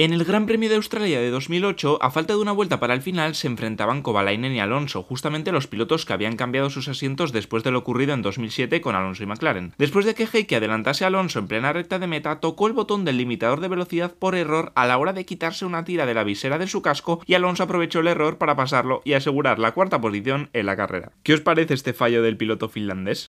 En el Gran Premio de Australia de 2008, a falta de una vuelta para el final, se enfrentaban Kovalainen y Alonso, justamente los pilotos que habían cambiado sus asientos después de lo ocurrido en 2007 con Alonso y McLaren. Después de que Heike adelantase a Alonso en plena recta de meta, tocó el botón del limitador de velocidad por error a la hora de quitarse una tira de la visera de su casco y Alonso aprovechó el error para pasarlo y asegurar la cuarta posición en la carrera. ¿Qué os parece este fallo del piloto finlandés?